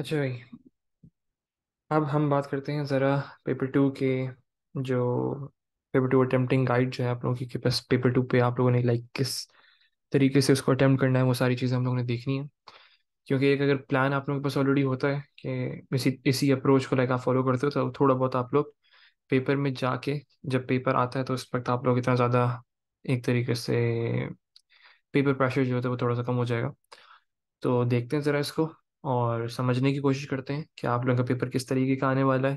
अच्छा भाई अब हम बात करते हैं ज़रा पेपर टू के जो पेपर टू अटैम्प्टिंग गाइड जो है आप लोगों की कि बस पेपर टू पे आप लोगों ने लाइक किस तरीके से उसको अटैम्प्ट करना है वो सारी चीज़ें हम लोगों ने देखनी है क्योंकि एक अगर प्लान आप लोगों के पास ऑलरेडी होता है कि इसी इसी अप्रोच को लाइक आप फॉलो करते हो तो थोड़ा बहुत आप लोग पेपर में जाके जब पेपर आता है तो उस वक्त आप लोग इतना ज़्यादा एक तरीके से पेपर प्रेशर जो होता है वो थोड़ा सा कम हो जाएगा तो देखते हैं ज़रा इसको और समझने की कोशिश करते हैं कि आप लोगों का पेपर किस तरीके का आने वाला है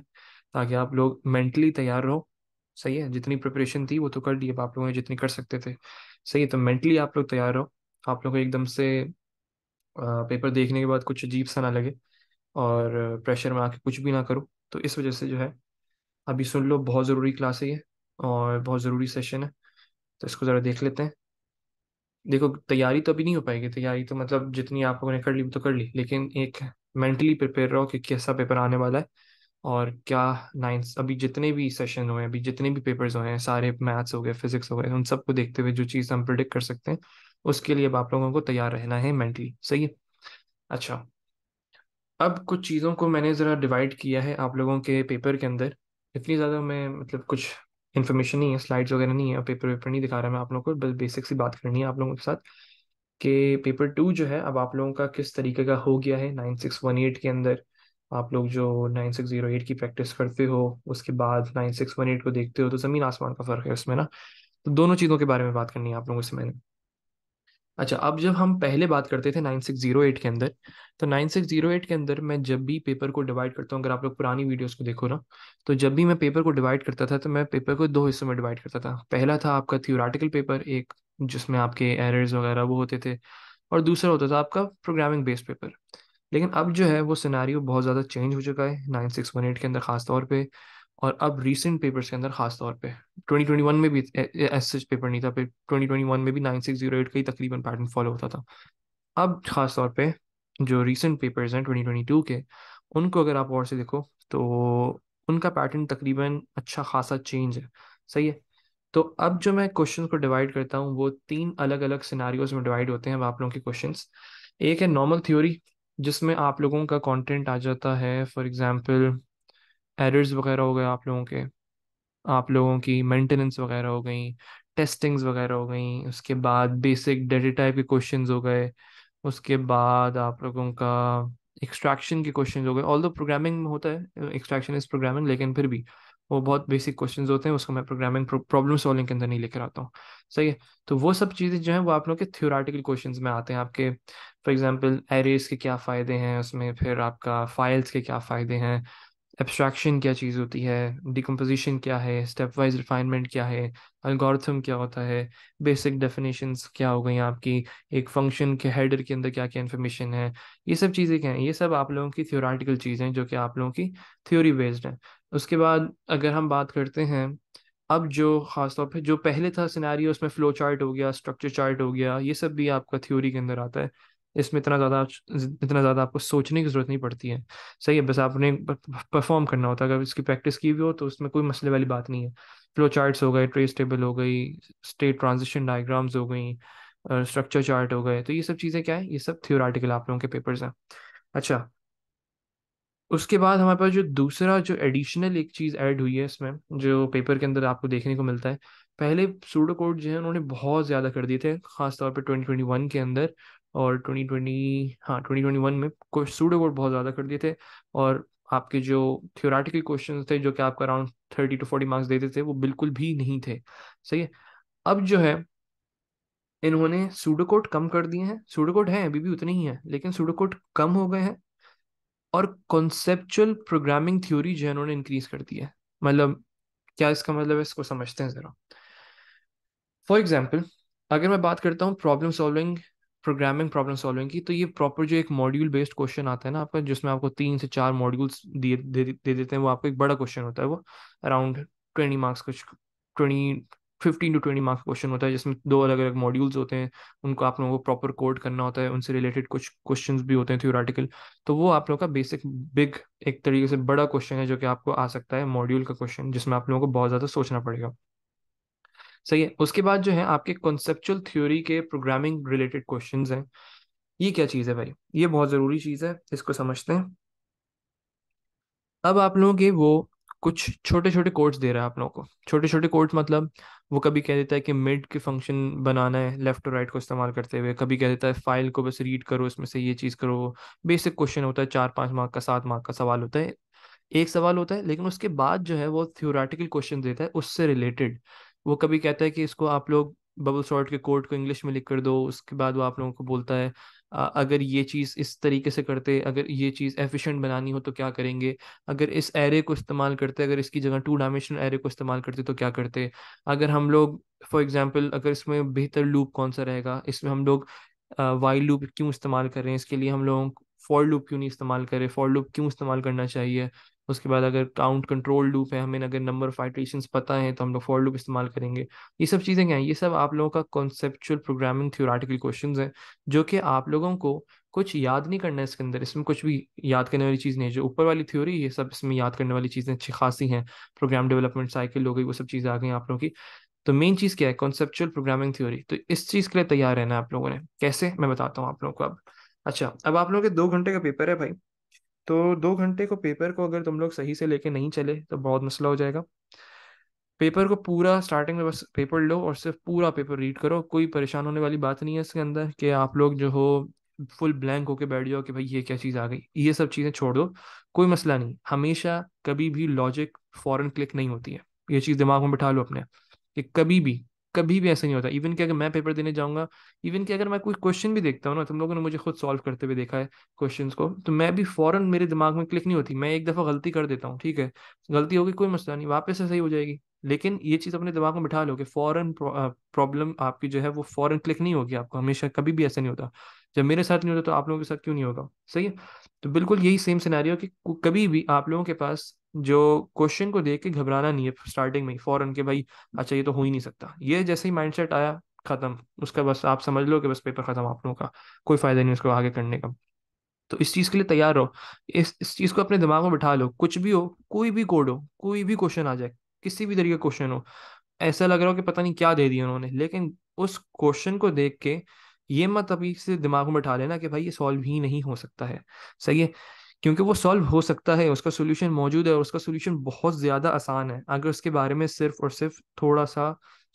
ताकि आप लोग मेंटली तैयार रहो सही है जितनी प्रिपरेशन थी वो तो कर दी अब आप लोगों ने जितनी कर सकते थे सही है तो मेंटली आप लोग तैयार रहो आप लोग को एकदम से पेपर देखने के बाद कुछ अजीब सा ना लगे और प्रेशर में आके कुछ भी ना करो तो इस वजह से जो है अभी सुन लो बहुत ज़रूरी क्लास है ये और बहुत ज़रूरी सेशन है तो इसको ज़रा देख लेते हैं देखो तैयारी तो अभी नहीं हो पाएगी तैयारी तो मतलब जितनी आप लोगों ने कर ली तो कर ली लेकिन एक मेंटली प्रिपेयर रहो कि कैसा पेपर आने वाला है और क्या नाइन्थ अभी जितने भी सेशन हुए हैं अभी जितने भी पेपर्स हुए हैं सारे मैथ्स हो गए फिजिक्स हो गए उन सबको देखते हुए जो चीज़ हम प्रिडिक्ट कर सकते हैं उसके लिए अब आप लोगों को तैयार रहना है मेंटली सही है अच्छा अब कुछ चीज़ों को मैंने ज़रा डिवाइड किया है आप लोगों के पेपर के अंदर इतनी ज़्यादा मैं मतलब कुछ इन्फॉर्मेशन नहीं है स्लाइड्स वगैरह नहीं है पेपर वेपर नहीं दिखा रहा मैं आप लोगों को बस बेसिक सी बात करनी है आप लोगों के साथ कि पेपर टू जो है अब आप लोगों का किस तरीके का हो गया है नाइन सिक्स वन एट के अंदर आप लोग जो नाइन सिक्स जीरो एट की प्रैक्टिस करते हो उसके बाद नाइन सिक्स वन एट को देखते हो तो ज़मीन आसमान का फ़र्क है उसमें ना तो दोनों चीज़ों के बारे में बात करनी है आप लोगों से मैंने अच्छा अब जब हम पहले बात करते थे 9608 के अंदर तो 9608 के अंदर मैं जब भी पेपर को डिवाइड करता हूँ अगर आप लोग पुरानी वीडियोस को देखो ना तो जब भी मैं पेपर को डिवाइड करता था तो मैं पेपर को दो हिस्सों में डिवाइड करता था पहला था आपका थियोराटिकल पेपर एक जिसमें आपके एरर्स वगैरह वो होते थे और दूसरा होता था आपका प्रोग्रामिंग बेस्ड पेपर लेकिन अब जो है वो सिनारी बहुत ज़्यादा चेंज हो चुका है नाइन सिक्स वन एट के अंदर खास तौर और अब रिसेंट पेपर्स के अंदर खास तौर पे 2021 में भी एस एच पेपर नहीं था ट्वेंटी 2021 में भी 9608 का ही तकरीबन पैटर्न फॉलो होता था अब खास तौर पे जो रिसेंट पेपर्स हैं 2022 के उनको अगर आप और से देखो तो उनका पैटर्न तकरीबन अच्छा खासा चेंज है सही है तो अब जो मैं क्वेश्चन को डिवाइड करता हूँ वो तीन अलग अलग सिनारियोज में डिवाइड होते हैं अब आप लोगों के क्वेश्चन एक है नॉर्मल थ्योरी जिसमें आप लोगों का कंटेंट आ जाता है फॉर एग्जांपल एरर्स वगैरह हो गए आप लोगों के आप लोगों की मेंटेनेंस वगैरह हो गई टेस्टिंग्स वगैरह हो गई उसके बाद बेसिक डेटा टाइप के क्वेश्चंस हो गए उसके बाद आप लोगों का एक्सट्रैक्शन के क्वेश्चंस हो गए ऑल दो प्रोग्रामिंग में होता है एक्सट्रैक्शन इज प्रोग्रामिंग लेकिन फिर भी वो बहुत बेसिक क्वेश्चंस होते हैं उसको मैं प्रोग्रामिंग प्रॉब्लम सॉल्विंग के अंदर नहीं लेकर आता हूँ सही है तो वो सब चीज़ें जो हैं वो आप लोग के थ्योराटिकल क्वेश्चंस में आते हैं आपके फॉर एग्जांपल एरेज के क्या फ़ायदे हैं उसमें फिर आपका फाइल्स के क्या फ़ायदे हैं एब्स्ट्रैक्शन क्या चीज़ होती है डिकम्पोजिशन क्या है स्टेप वाइज रिफाइनमेंट क्या है अलगोरिथम क्या होता है बेसिक डेफिनेशंस क्या हो गई आपकी एक फंक्शन के हेडर के अंदर क्या क्या इन्फॉर्मेशन है ये सब चीज़ें क्या हैं ये सब आप लोगों की थियोराटिकल चीज़ें जो कि आप लोगों की थ्योरी बेस्ड हैं उसके बाद अगर हम बात करते हैं अब जो खासतौर पर जो पहले था सिनारी उसमें फ्लो चार्ट हो गया स्ट्रक्चर चार्ट हो गया ये सब भी आपका थ्योरी के अंदर आता है इसमें इतना ज़्यादा इतना ज़्यादा आपको सोचने की ज़रूरत नहीं पड़ती है सही है बस आपने परफॉर्म करना होता है अगर इसकी प्रैक्टिस की भी हो तो उसमें कोई मसले वाली बात नहीं है फ्लो चार्ट्स हो गए ट्रेस टेबल हो गई स्टेट ट्रांजिशन डायग्राम्स हो गई स्ट्रक्चर चार्ट हो गए तो ये सब चीज़ें क्या है ये सब थियोराटिकल आप लोगों के पेपर्स हैं अच्छा उसके बाद हमारे पास जो दूसरा जो एडिशनल एक चीज़ ऐड हुई है इसमें जो पेपर के अंदर आपको देखने को मिलता है पहले सूडो कोड जो है उन्होंने बहुत ज़्यादा कर दिए थे खासतौर पर ट्वेंटी ट्वेंटी वन के अंदर और 2020 हाँ 2021 में कुछ सूडो वोट बहुत ज़्यादा कर दिए थे और आपके जो थियोराटिकल क्वेश्चन थे जो कि आपका around thirty to forty marks देते थे वो बिल्कुल भी नहीं थे सही है अब जो है इन्होंने सूडोकोड कम कर दिए हैं सूडोकोड है अभी भी उतने ही हैं लेकिन सूडोकोड कम हो गए हैं और कॉन्सेप्चुअल प्रोग्रामिंग थ्योरी जो है उन्होंने इंक्रीज कर दी है मतलब क्या इसका मतलब है इसको समझते हैं ज़रा फॉर एग्जाम्पल अगर मैं बात करता हूँ problem solving programming problem solving की तो ये प्रॉपर जो एक मॉड्यूल बेस्ड क्वेश्चन आता है ना आपका जिसमें आपको तीन से चार मॉड्यूल्स दिए दे, दे देते हैं वो आपको एक बड़ा क्वेश्चन होता है वो अराउंड ट्वेंटी मार्क्स कुछ twenty fifteen to twenty marks question होता है जिसमें दो अलग अलग मॉड्यूल्स होते हैं उनको आप लोगों को प्रॉपर कोड करना होता है उनसे रिलेटेड कुछ क्वेश्चन भी होते हैं थ्योराटिकल तो वो आप लोगों का बेसिक बिग एक तरीके से बड़ा क्वेश्चन है जो कि आपको आ सकता है मॉड्यूल का क्वेश्चन जिसमें आप लोगों को बहुत ज़्यादा सोचना पड़ेगा सही है उसके बाद जो है आपके कॉन्सेप्चुअल थ्योरी के प्रोग्रामिंग रिलेटेड क्वेश्चन हैं ये क्या चीज़ है भाई ये बहुत ज़रूरी चीज़ है इसको समझते हैं अब आप लोगों के वो कुछ छोटे छोटे कोड्स दे रहा है आप लोगों को छोटे छोटे कोड्स मतलब वो कभी कह देता है कि मिड के फंक्शन बनाना है लेफ्ट और राइट को इस्तेमाल करते हुए कभी कह देता है फाइल को बस रीड करो इसमें से ये चीज़ करो बेसिक क्वेश्चन होता है चार पांच मार्क का सात मार्क का सवाल होता है एक सवाल होता है लेकिन उसके बाद जो है वो थ्योरेटिकल क्वेश्चन देता है उससे रिलेटेड वो कभी कहता है कि इसको आप लोग बबल सॉल्ट के कोर्ट को इंग्लिश में लिख कर दो उसके बाद वो आप लोगों को बोलता है अगर ये चीज़ इस तरीके से करते अगर ये चीज़ एफिशिएंट बनानी हो तो क्या करेंगे अगर इस एरे को इस्तेमाल करते अगर इसकी जगह टू डायमेंशनल एरे को इस्तेमाल करते तो क्या करते अगर हम लोग फॉर एग्जांपल अगर इसमें बेहतर लूप कौन सा रहेगा इसमें हम लोग वाइल्ड लूप क्यों इस्तेमाल कर रहे हैं इसके लिए हम लोगों फॉर लूप क्यों नहीं इस्तेमाल करें फॉर लूप क्यों इस्तेमाल करना चाहिए उसके बाद अगर काउंट कंट्रोल लूप है हमें अगर नंबर ऑफ आइट्रेशन पता है तो हम लोग फॉर लूप इस्तेमाल करेंगे ये सब चीज़ें क्या हैं ये सब आप लोगों का कॉन्सेप्चुअल प्रोग्रामिंग थियोराटिकल क्वेश्चन हैं जो कि आप लोगों को कुछ याद नहीं करना है इसके अंदर इसमें कुछ भी याद करने वाली चीज़ नहीं है जो ऊपर वाली थ्योरी ये सब इसमें याद करने वाली चीज़ें अच्छी खासी हैं प्रोग्राम डेवलपमेंट साइकिल हो गई वो सब चीज़ें आ गई आप लोगों की तो मेन चीज़ क्या है कॉन्सेप्चुअल प्रोग्रामिंग थ्योरी तो इस चीज़ के लिए तैयार रहना आप लोगों ने कैसे मैं बताता हूँ आप लोगों को अब अच्छा अब आप लोगों के दो घंटे का पेपर है भाई तो दो घंटे को पेपर को अगर तुम लोग सही से लेके नहीं चले तो बहुत मसला हो जाएगा पेपर को पूरा स्टार्टिंग में बस पेपर लो और सिर्फ पूरा पेपर रीड करो कोई परेशान होने वाली बात नहीं है इसके अंदर कि आप लोग जो हो फुल ब्लैंक होके बैठ जाओ कि भाई ये क्या चीज़ आ गई ये सब चीज़ें छोड़ दो कोई मसला नहीं हमेशा कभी भी लॉजिक फॉरन क्लिक नहीं होती है ये चीज़ दिमाग में बिठा लो अपने कि कभी भी कभी भी ऐसा नहीं होता इवन कि अगर मैं पेपर देने जाऊंगा इवन कि अगर मैं कोई क्वेश्चन भी देखता हूँ ना तुम लोगों ने मुझे खुद सॉल्व करते हुए देखा है क्वेश्चन को तो मैं भी फॉरन मेरे दिमाग में क्लिक नहीं होती मैं एक दफ़ा गलती कर देता हूँ ठीक है गलती होगी कोई मसला नहीं वापस से सही हो जाएगी लेकिन ये चीज़ अपने दिमाग में बिठा लो कि फॉरन प्रॉब्लम आपकी जो है वो फॉरन क्लिक नहीं होगी आपको हमेशा कभी भी ऐसा नहीं होता जब मेरे साथ नहीं होता तो आप लोगों के साथ क्यों नहीं होगा सही है तो बिल्कुल यही सेम सिनेरियो कि कभी भी आप लोगों के पास जो क्वेश्चन को देख के घबराना नहीं है स्टार्टिंग में फॉरन के भाई अच्छा ये तो हो ही नहीं सकता ये जैसे ही माइंडसेट आया खत्म उसका बस आप समझ लो कि बस पेपर खत्म आप लोगों का कोई फायदा नहीं उसको आगे करने का तो इस चीज़ के लिए तैयार रहो इस इस चीज़ को अपने दिमाग में बिठा लो कुछ भी हो कोई भी कोड हो कोई भी क्वेश्चन आ जाए किसी भी तरीके का क्वेश्चन हो ऐसा लग रहा हो कि पता नहीं क्या दे दिया उन्होंने लेकिन उस क्वेश्चन को देख के ये मत अभी से दिमाग में बिठा लेना कि भाई ये सॉल्व ही नहीं हो सकता है सही है क्योंकि वो सॉल्व हो सकता है उसका सोल्यूशन मौजूद है और उसका सोल्यूशन बहुत ज़्यादा आसान है अगर उसके बारे में सिर्फ और सिर्फ थोड़ा सा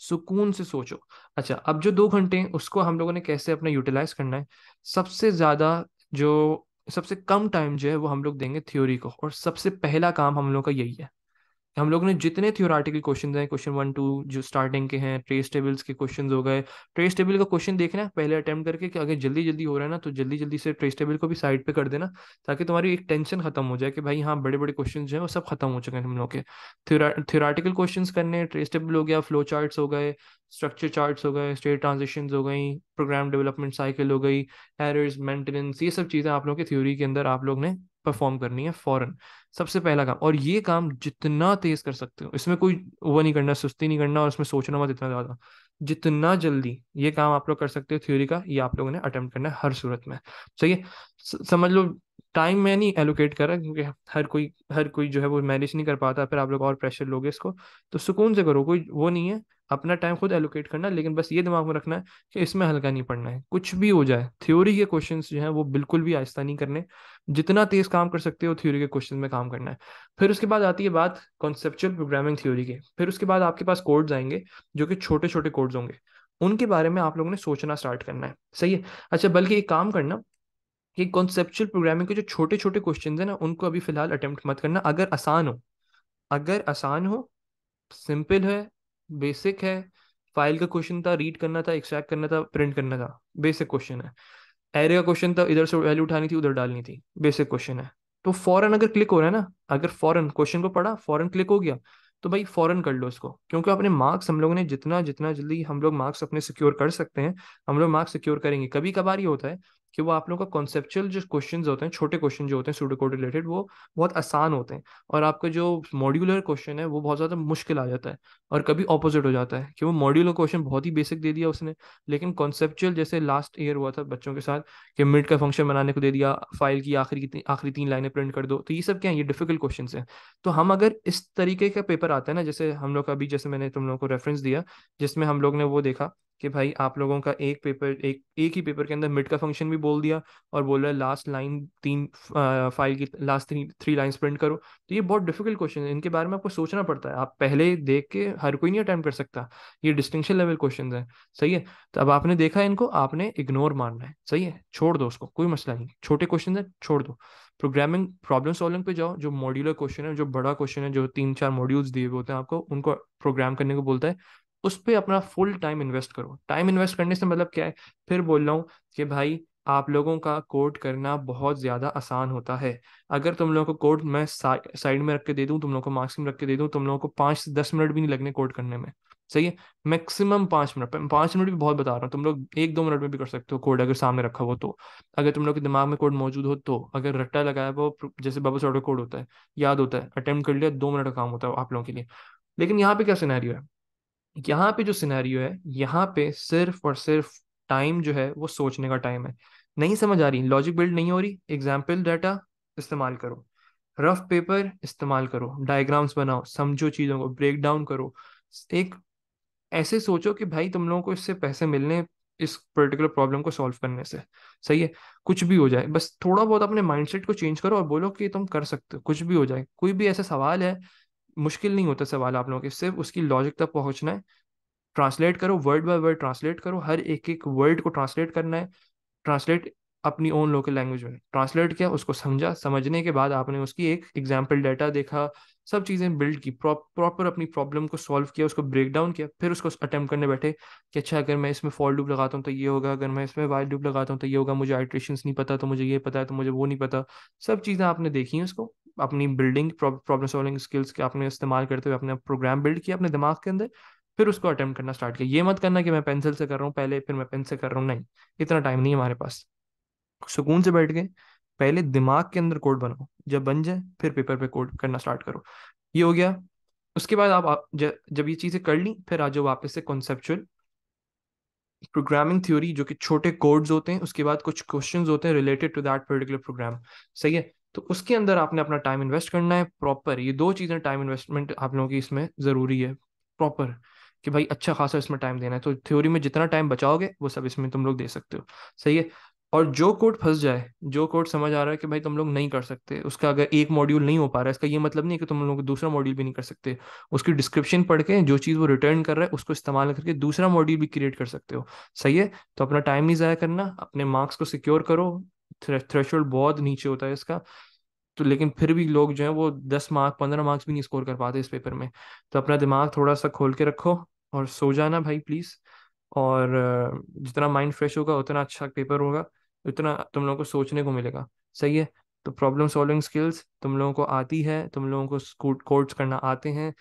सुकून से सोचो अच्छा अब जो दो घंटे हैं उसको हम लोगों ने कैसे अपना यूटिलाइज करना है सबसे ज़्यादा जो सबसे कम टाइम जो है वो हम लोग देंगे थ्योरी को और सबसे पहला काम हम लोग का यही है हम लोग ने जितने थियोराटिकल क्वेश्चन हैं क्वेश्चन वन टू जो स्टार्टिंग के हैं ट्रेस टेबल्स के क्वेश्चन हो गए ट्रेस टेबल का क्वेश्चन देखना पहले अटेम्प्ट करके कि अगर जल्दी जल्दी हो रहा है ना तो जल्दी जल्दी से ट्रेस टेबल को भी साइड पे कर देना ताकि तुम्हारी एक टेंशन खत्म हो जाए कि भाई हाँ बड़े बड़े क्वेश्चन जो है वो सब खत्म हो चुके हैं हम लोग के थियोराटिकल क्वेश्चन करने ट्रेस टेबल हो गया फ्लो चार्ट हो गए स्ट्रक्चर चार्ट हो गए स्टेट ट्रांजेक्शन हो गई प्रोग्राम डेवलपमेंट साइकिल हो गई एरर्स मेंटेनेंस ये सब चीज़ें आप लोग के थ्योरी के अंदर आप लोग ने परफॉर्म करनी है फॉरन सबसे पहला काम और ये काम जितना तेज कर सकते हो इसमें कोई वो नहीं करना सुस्ती नहीं करना और इसमें सोचना मत इतना ज़्यादा जितना जल्दी ये काम आप लोग कर सकते हो थ्योरी का ये आप लोगों ने अटेम्प्ट करना है हर सूरत में सही है समझ लो टाइम मैं नहीं एलोकेट कर रहा क्योंकि हर कोई हर कोई जो है वो मैनेज नहीं कर पाता फिर आप लोग और प्रेशर लोगे इसको तो सुकून से करो कोई वो नहीं है अपना टाइम खुद एलोकेट करना लेकिन बस ये दिमाग में रखना है कि इसमें हल्का नहीं पड़ना है कुछ भी हो जाए थ्योरी के क्वेश्चन जो हैं वो बिल्कुल भी आहिस्ता नहीं करने जितना तेज काम कर सकते हो थ्योरी के क्वेश्चन में काम करना है फिर उसके बाद आती है बात कॉन्सेप्चुअल प्रोग्रामिंग थ्योरी के फिर उसके बाद आपके पास कोड्स आएंगे जो कि छोटे छोटे कोड्स होंगे उनके बारे में आप लोगों ने सोचना स्टार्ट करना है सही है अच्छा बल्कि एक काम करना कि कॉन्सेप्चुअल प्रोग्रामिंग के जो छोटे छोटे क्वेश्चन है ना उनको अभी फिलहाल अटेम्प्ट मत करना अगर आसान हो अगर आसान हो सिंपल है बेसिक है फाइल का क्वेश्चन था रीड करना था एक्सट्रैक्ट करना था प्रिंट करना था बेसिक क्वेश्चन है एरे का क्वेश्चन था इधर से वैल्यू उठानी थी उधर डालनी थी बेसिक क्वेश्चन है तो फॉरन अगर क्लिक हो रहा है ना अगर फॉरन क्वेश्चन को पढ़ा फॉरन क्लिक हो गया तो भाई फॉरन कर लो इसको क्योंकि अपने मार्क्स हम लोगों ने जितना जितना जल्दी हम लोग मार्क्स अपने सिक्योर कर सकते हैं हम लोग मार्क्स सिक्योर करेंगे कभी कभार ये होता है कि वो आप लोगों का कॉन्सेप्चुअल जो क्वेश्चन होते हैं छोटे क्वेश्चन जो होते हैं स्टूडो कोड रिलेटेड वो बहुत आसान होते हैं और आपका जो मॉड्यूलर क्वेश्चन है वो बहुत ज़्यादा मुश्किल आ जाता है और कभी ऑपोजिट हो जाता है कि वो मॉड्यूलर क्वेश्चन बहुत ही बेसिक दे दिया उसने लेकिन कॉन्सेप्चुअल जैसे लास्ट ईयर हुआ था बच्चों के साथ कि मिड का फंक्शन बनाने को दे दिया फाइल की आखिरी आखिरी तीन लाइनें प्रिंट कर दो तो ये सब क्या है ये डिफिकल्ट क्वेश्चन है तो हम अगर इस तरीके का पेपर आता है ना जैसे हम लोग का अभी जैसे मैंने तुम लोगों को रेफरेंस दिया जिसमें हम लोग ने वो देखा कि भाई आप लोगों का एक पेपर एक एक ही पेपर के अंदर मिड का फंक्शन भी बोल दिया और बोल रहा है लास्ट लाइन तीन फाइल की last three three lines print करो तो ये बहुत डिफिकल्ट क्वेश्चन है इनके बारे में आपको सोचना पड़ता है आप पहले देख के हर कोई नहीं अटैम्प्ट कर सकता ये डिस्टिंक्शन लेवल क्वेश्चन है सही है तो अब आपने देखा इनको आपने इग्नोर मारना है सही है छोड़ दो उसको कोई मसला नहीं छोटे क्वेश्चन है छोड़ दो प्रोग्रामिंग प्रॉब्लम सॉल्विंग पे जाओ जो मॉड्यूलर क्वेश्चन है जो बड़ा क्वेश्चन है जो तीन चार मॉड्यूल्स दिए हुए होते हैं आपको उनको प्रोग्राम करने को बोलता है उस पर अपना फुल टाइम इन्वेस्ट करो टाइम इन्वेस्ट करने से मतलब क्या है फिर बोल रहा हूँ कि भाई आप लोगों का कोड करना बहुत ज़्यादा आसान होता है अगर तुम लोगों को कोड मैं साइड में रख के दे दूँ तुम लोगों को मार्क्स में रख के दे दूँ तुम लोगों को पाँच से दस मिनट भी नहीं लगने कोड करने में सही है मैक्सिमम पाँच मिनट पाँच मिनट भी बहुत बता रहा हूँ तुम लोग एक दो मिनट में भी कर सकते हो कोड अगर सामने रखा हो तो अगर तुम लोग के दिमाग में कोड मौजूद हो तो अगर रट्टा लगाया वो जैसे बाबा सॉफ्ट कोड होता है याद होता है अटेम्प्ट कर लिया दो मिनट का काम होता है आप लोगों के लिए लेकिन यहाँ पे क्या सिनेरियो है यहाँ पे जो सिनेरियो है यहाँ पे सिर्फ और सिर्फ टाइम जो है वो सोचने का टाइम है नहीं समझ आ रही लॉजिक बिल्ड नहीं हो रही एग्जाम्पल डाटा इस्तेमाल करो रफ पेपर इस्तेमाल करो डायग्राम्स बनाओ समझो चीज़ों को ब्रेक डाउन करो एक ऐसे सोचो कि भाई तुम लोगों को इससे पैसे मिलने इस पर्टिकुलर प्रॉब्लम को सॉल्व करने से सही है कुछ भी हो जाए बस थोड़ा बहुत अपने माइंडसेट को चेंज करो और बोलो कि तुम कर सकते हो कुछ भी हो जाए कोई भी ऐसा सवाल है मुश्किल नहीं होता सवाल आप लोगों के सिर्फ उसकी लॉजिक तक पहुंचना है ट्रांसलेट करो वर्ड बाय वर्ड ट्रांसलेट करो हर एक एक वर्ड को ट्रांसलेट करना है ट्रांसलेट अपनी ओन लोकल लैंग्वेज में ट्रांसलेट किया उसको समझा समझने के बाद आपने उसकी एक एग्जाम्पल डाटा देखा सब चीज़ें बिल्ड की प्रॉपर अपनी प्रॉब्लम को सॉल्व किया उसको ब्रेक डाउन किया फिर उसको अटैम्प्ट करने बैठे कि अच्छा अगर मैं इसमें फॉल डूब लगाता हूँ तो ये होगा अगर मैं इसमें वाइल डूब लगाता हूँ तो ये होगा मुझे आइट्रेशन नहीं पता तो मुझे ये पता है तो मुझे वो नहीं पता सब चीज़ें आपने देखी हैं उसको अपनी बिल्डिंग प्रॉब्लम सॉल्विंग स्किल्स के आपने इस्तेमाल करते हुए अपने प्रोग्राम बिल्ड किया अपने दिमाग के अंदर फिर उसको अटेम्प्ट करना स्टार्ट किया ये मत करना कि मैं पेंसिल से कर रहा हूँ पहले फिर मैं पेन से कर रहा हूँ नहीं इतना टाइम नहीं है हमारे पास सुकून से बैठ गए पहले दिमाग के अंदर कोड बनाओ जब बन जाए फिर पेपर पे कोड करना स्टार्ट करो ये हो गया उसके बाद आप जब ये चीज़ें कर ली फिर आ जाओ वापस से कॉन्सेप्चुअल प्रोग्रामिंग थ्योरी जो कि छोटे कोड्स होते हैं उसके बाद कुछ क्वेश्चंस होते हैं related to that particular program सही है तो उसके अंदर आपने अपना टाइम इन्वेस्ट करना है प्रॉपर ये दो चीज़ें टाइम इन्वेस्टमेंट आप लोगों की इसमें ज़रूरी है प्रॉपर कि भाई अच्छा खासा इसमें टाइम देना है तो थ्योरी में जितना टाइम बचाओगे वो सब इसमें तुम लोग दे सकते हो सही है और जो कोड फंस जाए जो कोड समझ आ रहा है कि भाई तुम लोग नहीं कर सकते उसका अगर एक मॉड्यूल नहीं हो पा रहा है इसका ये मतलब नहीं है कि तुम लोग दूसरा मॉड्यूल भी नहीं कर सकते उसकी डिस्क्रिप्शन पढ़ के जो चीज़ वो रिटर्न कर रहा है उसको इस्तेमाल करके दूसरा मॉड्यूल भी क्रिएट कर सकते हो सही है तो अपना टाइम नहीं ज़ाया करना अपने मार्क्स को सिक्योर करो थ्रेशोल्ड बहुत नीचे होता है इसका तो लेकिन फिर भी लोग जो है वो दस मार्क्स पंद्रह मार्क्स भी नहीं स्कोर कर पाते इस पेपर में तो अपना दिमाग थोड़ा सा खोल के रखो और सो जाना भाई प्लीज़ और जितना माइंड फ्रेश होगा उतना अच्छा पेपर होगा उतना तुम लोगों को सोचने को मिलेगा सही है तो प्रॉब्लम सॉल्विंग स्किल्स तुम लोगों को आती है तुम लोगों को कोर्ट्स करना आते हैं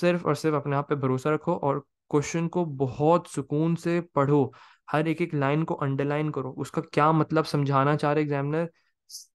सिर्फ और सिर्फ अपने आप पे भरोसा रखो और क्वेश्चन को बहुत सुकून से पढ़ो हर एक एक लाइन को अंडरलाइन करो उसका क्या मतलब समझाना चाह रहे एग्जामिनर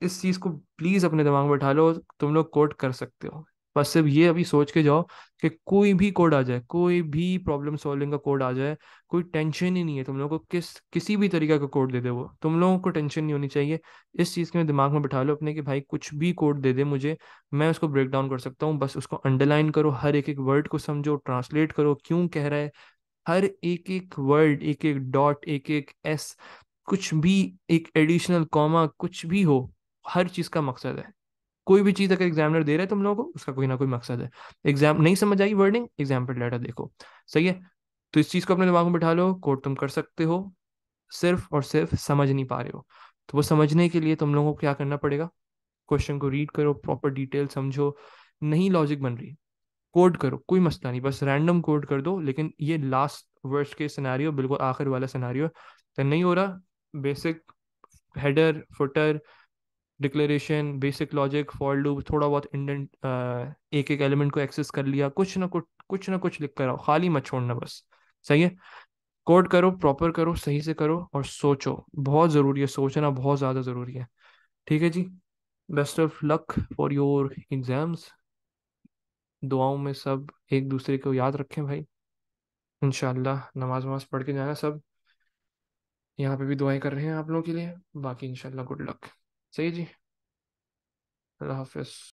इस चीज़ को प्लीज़ अपने दिमाग में बैठा लो तुम लोग कोड कर सकते हो बस सिर्फ ये अभी सोच के जाओ कि कोई भी कोड आ जाए कोई भी प्रॉब्लम सॉल्विंग का कोड आ जाए कोई टेंशन ही नहीं है तुम लोगों को किस किसी भी तरीके का कोड दे दे वो तुम लोगों को टेंशन नहीं होनी चाहिए इस चीज़ के दिमाग में बैठा लो अपने कि भाई कुछ भी कोड दे दे मुझे मैं उसको ब्रेक डाउन कर सकता हूँ बस उसको अंडरलाइन करो हर एक एक वर्ड को समझो ट्रांसलेट करो क्यों कह रहा है हर एक एक वर्ड एक एक डॉट एक एक एस कुछ भी एक एडिशनल कॉमा कुछ भी हो हर चीज़ का मकसद है कोई भी चीज़ अगर एग्जामिनर दे रहा है तुम लोगों को उसका कोई ना कोई मकसद है एग्जाम नहीं समझ आई वर्डिंग एग्जाम्पल डाटा देखो सही है तो इस चीज़ को अपने दिमाग में बैठा लो कोर्ट तुम कर सकते हो सिर्फ और सिर्फ समझ नहीं पा रहे हो तो वो समझने के लिए तुम लोगों को क्या करना पड़ेगा क्वेश्चन को रीड करो प्रॉपर डिटेल समझो नहीं लॉजिक बन रही कोड करो कोई मसला नहीं बस रैंडम कोड कर दो लेकिन ये लास्ट वर्ष के सिनारी बिल्कुल आखिर वाला सिनारी तो नहीं हो रहा basic header footer declaration basic logic for loop थोड़ा बहुत इंडेंट एक एक एलिमेंट को एक्सेस कर लिया कुछ ना कुछ कुछ ना कुछ लिख कर आओ खाली मत छोड़ना बस सही है कोड करो प्रॉपर करो सही से करो और सोचो बहुत ज़रूरी है सोचना बहुत ज़्यादा ज़रूरी है ठीक है जी best of luck for your exams दुआओं में सब एक दूसरे को याद रखें भाई इन नमाज वमाज पढ़ के जाना सब यहाँ पे भी दुआएं कर रहे हैं आप लोगों के लिए बाकी इन गुड लक सही जी अल्लाह हाफिज़